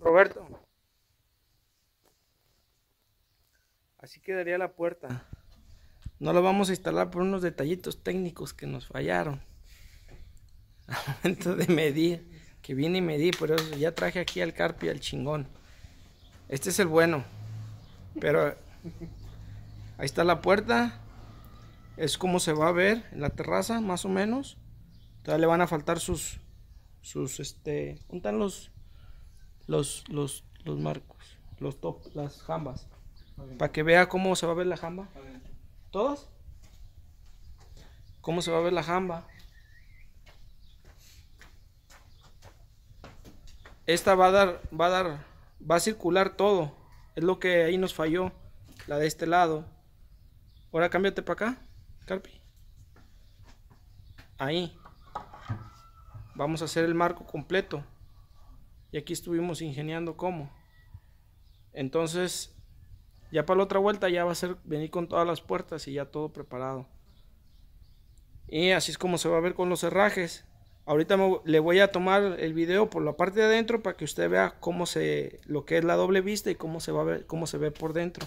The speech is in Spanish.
Roberto. Así quedaría la puerta. Ah. No la vamos a instalar por unos detallitos técnicos que nos fallaron. Al momento de medir. Que vine y medí, por eso ya traje aquí al carpi al chingón. Este es el bueno. Pero ahí está la puerta. Es como se va a ver en la terraza, más o menos. Todavía le van a faltar sus. sus este. ¿Dónde los los, los, los marcos, los top, las jambas. Para que vea cómo se va a ver la jamba. todos ¿Cómo se va a ver la jamba? Esta va a dar, va a dar, va a circular todo. Es lo que ahí nos falló, la de este lado. Ahora cámbiate para acá, Carpi. Ahí. Vamos a hacer el marco completo. Y aquí estuvimos ingeniando cómo. Entonces, ya para la otra vuelta ya va a ser venir con todas las puertas y ya todo preparado. Y así es como se va a ver con los cerrajes Ahorita le voy a tomar el video por la parte de adentro para que usted vea cómo se lo que es la doble vista y cómo se va a ver, cómo se ve por dentro.